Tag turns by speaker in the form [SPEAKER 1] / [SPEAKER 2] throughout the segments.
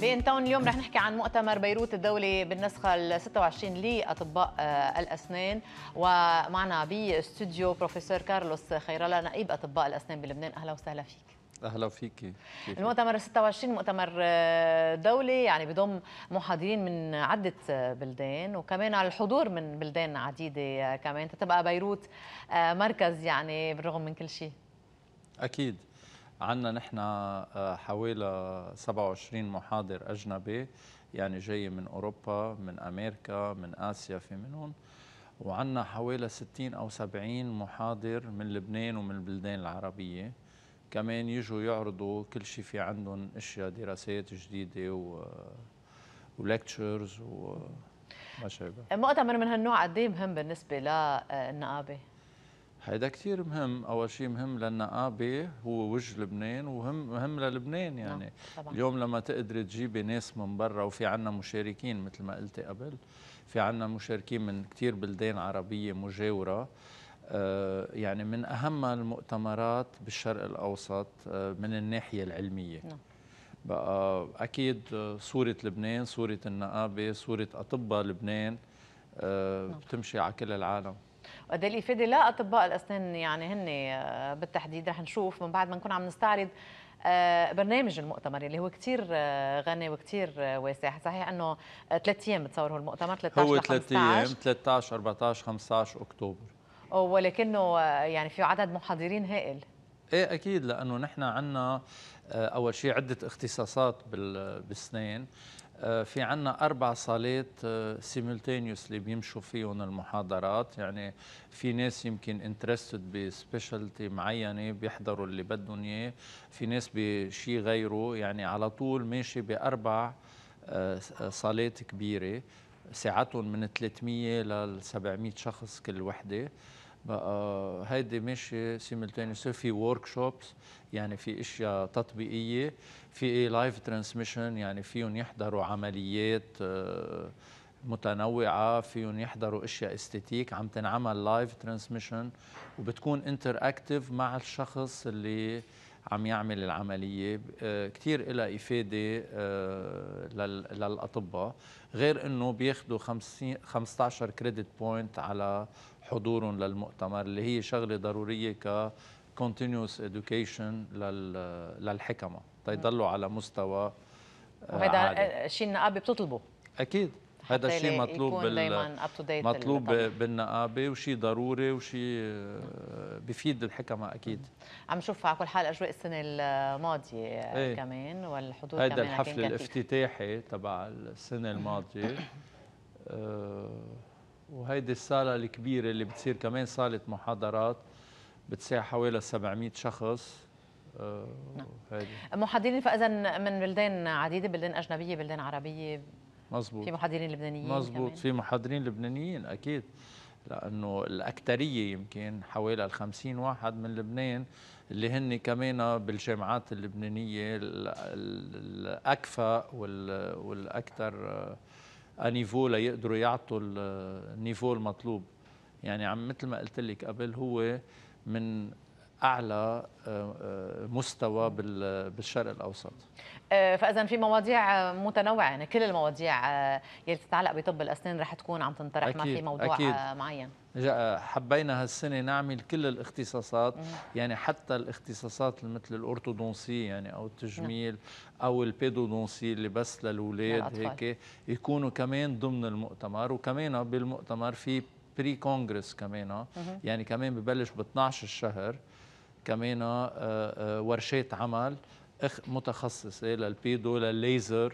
[SPEAKER 1] بين تاون اليوم رح نحكي عن مؤتمر بيروت الدولي بالنسخة ال 26 لأطباء آه، الأسنان ومعنا باستوديو بروفيسور كارلوس خيرالا نائب أطباء الأسنان بلبنان أهلا وسهلا فيك
[SPEAKER 2] اهلا فيكي
[SPEAKER 1] المؤتمر 26 مؤتمر آه، دولي يعني بضم محاضرين من عده آه، بلدان وكمان على الحضور من بلدان عديده كمان تتبقى بيروت مركز يعني بالرغم من كل شيء
[SPEAKER 2] اكيد عندنا نحن آه، حوالي 27 محاضر اجنبي يعني جاي من اوروبا من امريكا من اسيا في منهم وعندنا حوالي 60 او 70 محاضر من لبنان ومن البلدان العربيه كمان يجوا يعرضوا كل شيء في عندهم اشياء دراسات جديده و ولكتشرز وما شابه
[SPEAKER 1] مؤتمر من هالنوع قد إيه مهم بالنسبه للنقابه؟ آه،
[SPEAKER 2] هيدا كثير مهم اول شيء مهم للنقابه هو وجه لبنان وهم مهم للبنان نعم، يعني طبعا. اليوم لما تقدري تجيبي ناس من برا وفي عنا مشاركين مثل ما قلتي قبل في عنا مشاركين من كثير بلدان عربيه مجاوره آه يعني من اهم المؤتمرات بالشرق الاوسط آه من الناحيه العلميه نعم. بقى اكيد صوره لبنان صوره النقابه صوره اطباء لبنان آه نعم. بتمشي على كل العالم
[SPEAKER 1] وقد ودلي فدي لا اطباء الاسنان يعني هن آه، بالتحديد رح نشوف من بعد ما نكون عم نستعرض آه، برنامج المؤتمر اللي هو كثير آه، غني وكثير واسع صحيح انه ثلاث ايام بتصور هو المؤتمر 13 هو ثلاث ايام
[SPEAKER 2] 13 14 15 اكتوبر
[SPEAKER 1] ولكنه يعني في عدد محاضرين هائل
[SPEAKER 2] ايه اكيد لانه نحن عندنا اول شيء عده اختصاصات بالسنين آه، في عنا أربع صالات سيمولتينيوسلي آه، بيمشوا فيهم المحاضرات يعني في ناس يمكن انترستد بسبيشالتي معينة بيحضروا اللي بدهم إياه في ناس بشيء غيره يعني على طول ماشي بأربع آه، صالات كبيرة ساعتهم من 300 لل 700 شخص كل وحده بقى هيدي ماشيه سيملتينيوس في ورك شوبس يعني في اشياء تطبيقيه في لايف ترانسميشن يعني فيهم يحضروا عمليات آه، متنوعه فيهم يحضروا اشياء استاتيك عم تنعمل لايف ترانسميشن وبتكون انتر اكتف مع الشخص اللي عم يعمل العملية آه، كثير لها إفادة آه، للأطباء غير أنه بياخدوا 15 كريدت بوينت على حضورهم للمؤتمر اللي هي شغلة ضرورية ك continuous education للحكمة تيضلوا على مستوى آه، وهذا
[SPEAKER 1] شيء النقابة بتطلبه
[SPEAKER 2] أكيد هذا الشيء مطلوب بال... مطلوب بالنقابه وشيء ضروري وشيء آه، بفيد الحكمه اكيد
[SPEAKER 1] عم نشوف على كل حال اجواء السنه الماضيه ايه. كمان والحضور كمان الحفل
[SPEAKER 2] الافتتاحي تبع السنه الماضيه آه، وهيدي الصاله الكبيره اللي بتصير كمان صاله محاضرات بتسع حوالي 700 شخص آه، نعم.
[SPEAKER 1] محاضرين فاذا من بلدان عديده بلدان اجنبيه بلدان عربيه
[SPEAKER 2] مزبوط في محاضرين
[SPEAKER 1] لبنانيين كمان.
[SPEAKER 2] في محاضرين لبنانيين اكيد لانه الاكثريه يمكن حوالي ال 50 واحد من لبنان اللي هن كمان بالجامعات اللبنانيه الاكفى والاكثر آه، انيفو ليقدروا يعطوا النيفو المطلوب يعني عم مثل ما قلت لك قبل هو من اعلى آه، آه، مستوى بالشرق الاوسط
[SPEAKER 1] آه، فاذا في مواضيع متنوعه يعني كل المواضيع يلي تتعلق بطب الاسنان رح تكون عم تنطرح ما في موضوع أكيد. معين
[SPEAKER 2] حبينا هالسنه نعمل كل الاختصاصات يعني حتى الاختصاصات مثل الاورتودونسي يعني او التجميل نعم. او البيدودونسي اللي بس للاولاد هيك يكونوا كمان ضمن المؤتمر وكمان بالمؤتمر في بري كونغرس كمان يعني كمان ببلش ب 12 الشهر كمان آه، آه، ورشات عمل متخصصه للبيدو للليزر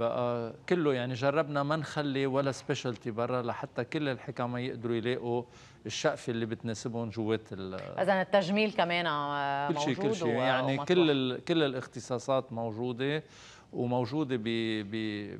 [SPEAKER 2] بقى كله يعني جربنا ما نخلي ولا سبيشالتي برا لحتى كل الحكماء يقدروا يلاقوا الشقفه اللي بتناسبهم جوات اذا
[SPEAKER 1] التجميل كمان موجود آه، كل شيء كل شيء يعني
[SPEAKER 2] كل كل الاختصاصات موجوده وموجوده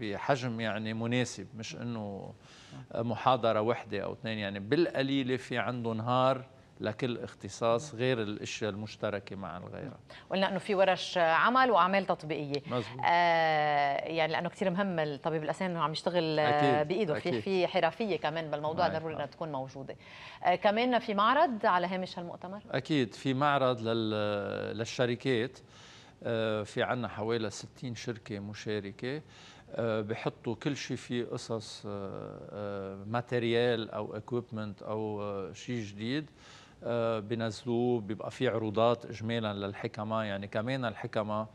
[SPEAKER 2] بحجم يعني مناسب مش انه محاضره وحده او اثنين يعني بالقليله في عنده نهار لكل اختصاص غير الاشياء المشتركه مع الغيرة
[SPEAKER 1] قلنا انه في ورش عمل واعمال تطبيقيه مزبوط. آه يعني لانه كثير مهم الطبيب الاسنان انه عم يشتغل آه، أكيد. بايده في في حرفيه كمان بالموضوع نعم، ضروري انها نعم. تكون موجوده آه كمان في معرض على هامش هالمؤتمر
[SPEAKER 2] اكيد في معرض للشركات آه في عندنا حوالي 60 شركه مشاركه آه، بحطوا كل شيء في قصص آه، ماتيريال او اكويبمنت او شيء جديد آه، بنزلوه بيبقى في عروضات اجمالا للحكمه يعني كمان الحكمه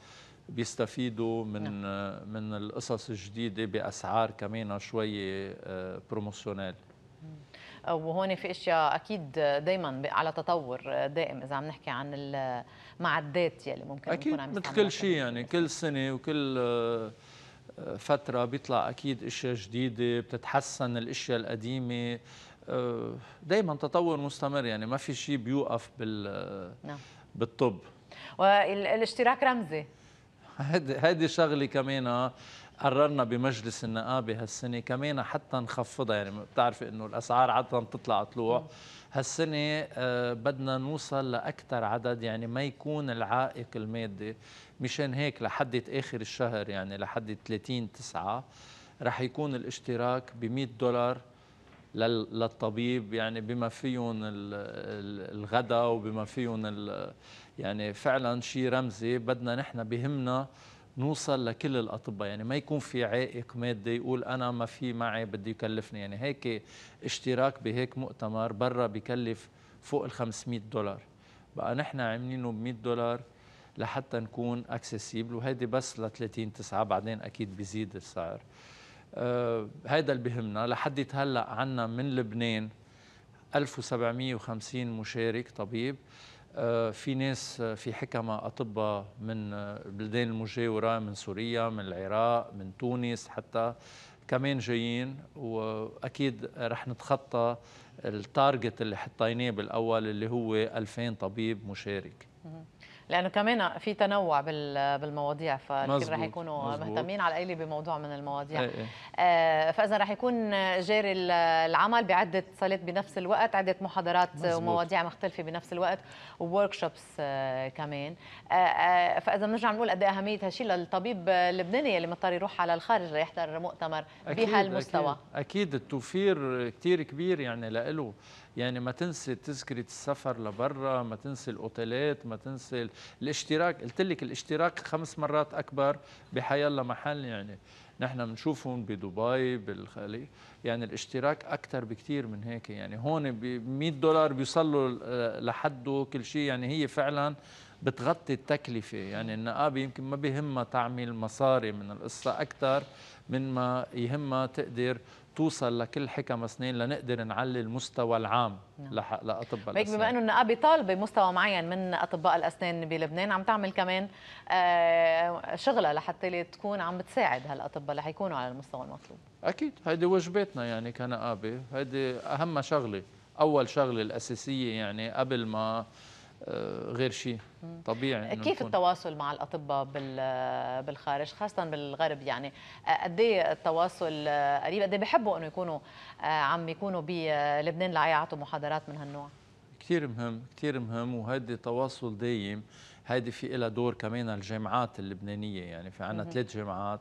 [SPEAKER 2] بيستفيدوا من نعم. من القصص الجديده باسعار كمان شوي بروموشنال
[SPEAKER 1] آه، آه، وهون في اشياء اكيد دائما على تطور دائم اذا عم نحكي عن المعدات يلي ممكن اكيد مثل
[SPEAKER 2] كل شيء يعني كل سنه وكل فتره بيطلع اكيد اشياء جديده بتتحسن الاشياء القديمه آه، دائما تطور مستمر يعني ما في شيء بيوقف بال آه، نعم. بالطب
[SPEAKER 1] والاشتراك رمزي
[SPEAKER 2] هذه شغله كمان قررنا بمجلس النقابه هالسنه كمان حتى نخفضها يعني بتعرفي انه الاسعار عاده بتطلع طلوع هالسنه آه، بدنا نوصل لاكثر عدد يعني ما يكون العائق المادي مشان هيك لحد اخر الشهر يعني لحد 30 9 رح يكون الاشتراك ب 100 دولار للطبيب يعني بما فيهم الغداء وبما فيهم يعني فعلا شيء رمزي بدنا نحن بهمنا نوصل لكل الاطباء يعني ما يكون في عائق مادي يقول انا ما في معي بدي يكلفني يعني هيك اشتراك بهيك مؤتمر برا بكلف فوق ال 500 دولار بقى نحن عاملينه ب 100 دولار لحتى نكون اكسسيبل وهيدي بس ل 30 9 بعدين اكيد بيزيد السعر آه، هيدا اللي بهمنا لحد هلا عنا من لبنان 1750 مشارك طبيب آه، في ناس آه، في حكمة أطباء من البلدان المجاورة من سوريا من العراق من تونس حتى كمان جايين وأكيد رح نتخطى التارجت اللي حطيناه بالأول اللي هو 2000 طبيب مشارك
[SPEAKER 1] لانه كمان في تنوع بالمواضيع فالكل رح يكونوا مهتمين على الاقل بموضوع من المواضيع إيه،, ايه. آه فاذا رح يكون جاري العمل بعده صالات بنفس الوقت عده محاضرات مزبوط. ومواضيع مختلفه بنفس الوقت وورك شوبس آه، كمان آه، آه، فاذا بنرجع نقول قد ايه اهميه هالشيء للطبيب اللبناني اللي مضطر يروح على الخارج ليحضر مؤتمر بهالمستوى أكيد,
[SPEAKER 2] اكيد التوفير كثير كبير يعني لإله يعني ما تنسي تذكرة السفر لبرا ما تنسي الأوتيلات ما تنسي الاشتراك قلت لك الاشتراك خمس مرات اكبر بحي الله محل يعني نحن بنشوفهم بدبي بالخليج يعني الاشتراك اكثر بكثير من هيك يعني هون ب 100 دولار بيوصلوا لحده كل شيء يعني هي فعلا بتغطي التكلفة يعني النقابة يمكن ما بيهمها تعمل مصاري من القصة أكثر من ما يهمها تقدر توصل لكل حكم اسنان لنقدر نعلي المستوى العام نعم. لاطباء الاسنان بما انه
[SPEAKER 1] النقابه طالبه مستوى معين من اطباء الاسنان بلبنان عم تعمل كمان آه، شغله لحتى تكون عم بتساعد هالاطباء اللي حيكونوا على المستوى المطلوب
[SPEAKER 2] اكيد هيدي واجباتنا يعني كنقابه هيدي اهم شغله اول شغله الاساسيه يعني قبل ما آه، غير شيء طبيعي كيف نكون.
[SPEAKER 1] التواصل مع الاطباء بالخارج خاصه بالغرب يعني آه، قد ايه التواصل قريب قد ايه بحبوا انه يكونوا آه، عم يكونوا بلبنان ليعطوا محاضرات من هالنوع
[SPEAKER 2] كثير مهم كثير مهم وهيدي تواصل دايم هيدي في لها دور كمان الجامعات اللبنانيه يعني في عندنا ثلاث جامعات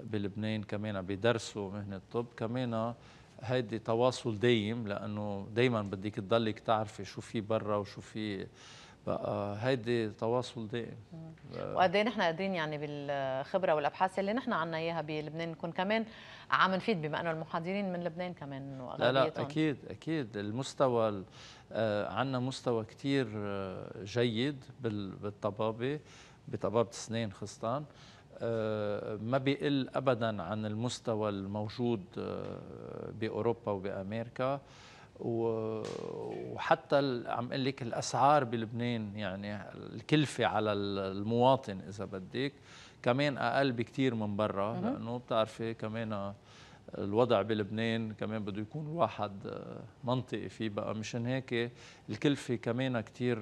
[SPEAKER 2] بلبنان كمان بيدرسوا مهنه الطب كمان هيدي تواصل دايم لانه دايما بدك تضلك تعرفي شو في برا وشو في بقى هيدي تواصل دائم
[SPEAKER 1] وقد ايه نحن قادرين يعني بالخبره والابحاث اللي نحن عنا اياها بلبنان نكون كمان عم نفيد بما انه المحاضرين من لبنان كمان لا لا اكيد
[SPEAKER 2] اكيد المستوى آه، عندنا مستوى كثير آه، جيد بالطبابه بطبابه السنين خاصه آه، ما بيقل ابدا عن المستوى الموجود آه، باوروبا وبامريكا وحتى عم اقول لك الاسعار بلبنان يعني الكلفه على المواطن اذا بدك كمان اقل بكثير من برا لانه بتعرفي كمان الوضع بلبنان كمان بده يكون الواحد آه، منطقي فيه بقى مشان هيك الكلفه كمان كثير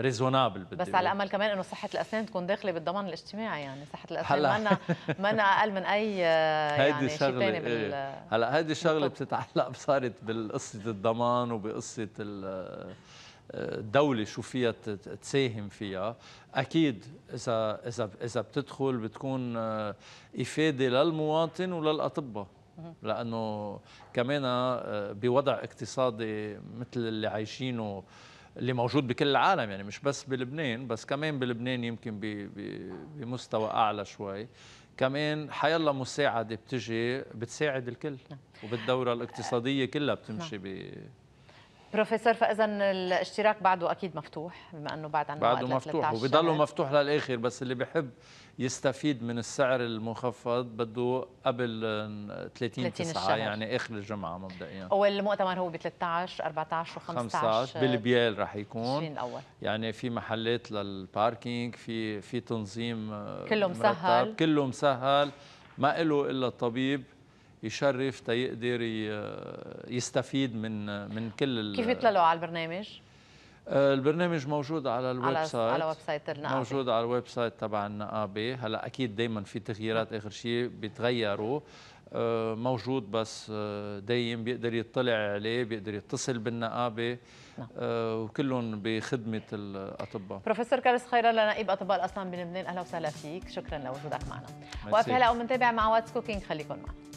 [SPEAKER 2] ريزونابل آه، بدي بس على امل
[SPEAKER 1] كمان انه صحه الاسنان تكون داخله بالضمان الاجتماعي يعني صحه الاسنان ما انا اقل من اي آه، يعني هيدي شغله إيه.
[SPEAKER 2] هلا هيدي الشغله بتتعلق صارت بقصه الضمان وبقصه الدولة شو فيها تساهم فيها أكيد إذا إذا إذا بتدخل بتكون إفادة للمواطن وللأطباء لانه كمان آه، بوضع اقتصادي مثل اللي عايشينه اللي موجود بكل العالم يعني مش بس بلبنان بس كمان بلبنان يمكن بمستوى اعلى شوي كمان حيلا مساعده بتجي بتساعد الكل نعم. وبالدوره الاقتصاديه كلها بتمشي نعم. ب
[SPEAKER 1] بروفيسور فاذا الاشتراك بعده اكيد مفتوح بما انه بعد عن بعده مفتوح وبضله
[SPEAKER 2] مفتوح للاخر بس اللي بحب يستفيد من السعر المخفض بده قبل 30, 30 الشهر. يعني اخر الجمعه مبدئيا
[SPEAKER 1] والمؤتمر هو ب 13 14 و 15 بالبيال
[SPEAKER 2] رح يكون الاول يعني في محلات للباركينج في في تنظيم آه، كله مسهل كله مسهل ما له الا الطبيب يشرف تيقدر يستفيد من من كل كيف
[SPEAKER 1] يطلعوا على البرنامج؟
[SPEAKER 2] آه، البرنامج موجود على الويب سايت على ويب سايت النقابه موجود على الويب سايت تبع النقابه هلا اكيد دائما في تغييرات اخر شيء بيتغيروا آه، موجود بس آه، دايم بيقدر يطلع عليه بيقدر يتصل بالنقابه وكلهم بخدمه الاطباء
[SPEAKER 1] بروفيسور كارس خيرة نائب اطباء الاسنان بلبنان اهلا وسهلا فيك شكرا لوجودك معنا وقف هلا ومنتابع مع واتس كوكينج خليكم معنا